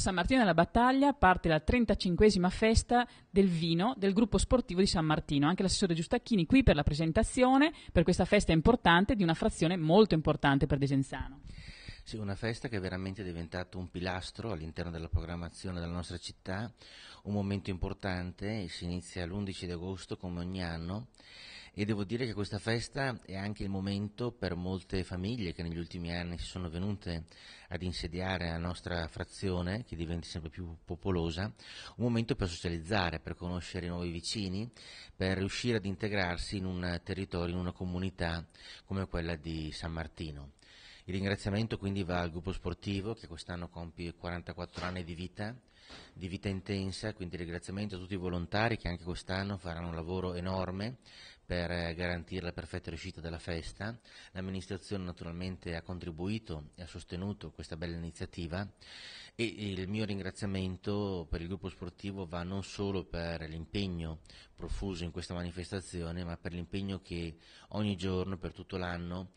San Martino della Battaglia parte la 35esima festa del vino del gruppo sportivo di San Martino. Anche l'assessore Giustacchini qui per la presentazione, per questa festa importante di una frazione molto importante per Desenzano. Sì, una festa che è veramente diventata un pilastro all'interno della programmazione della nostra città, un momento importante, si inizia l'11 di agosto come ogni anno e devo dire che questa festa è anche il momento per molte famiglie che negli ultimi anni si sono venute ad insediare la nostra frazione, che diventa sempre più popolosa, un momento per socializzare, per conoscere i nuovi vicini, per riuscire ad integrarsi in un territorio, in una comunità come quella di San Martino. Il ringraziamento quindi va al gruppo sportivo che quest'anno compie 44 anni di vita, di vita intensa, quindi ringraziamento a tutti i volontari che anche quest'anno faranno un lavoro enorme per eh, garantire la perfetta riuscita della festa. L'amministrazione naturalmente ha contribuito e ha sostenuto questa bella iniziativa e il mio ringraziamento per il gruppo sportivo va non solo per l'impegno profuso in questa manifestazione, ma per l'impegno che ogni giorno, per tutto l'anno,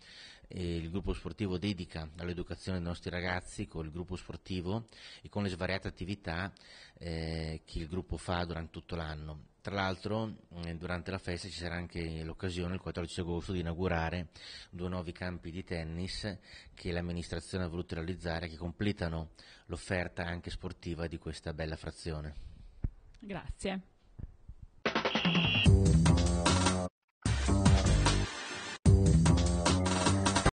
eh, il gruppo sportivo dedica all'educazione dei nostri ragazzi con il gruppo sportivo e con le svariate attività eh, che il gruppo fa durante tutto l'anno. Tra l'altro eh, durante la festa ci sarà anche l'occasione il 14 agosto di inaugurare due nuovi campi di tennis che l'amministrazione ha voluto realizzare che completano l'offerta anche sportiva di questa bella frazione. Grazie.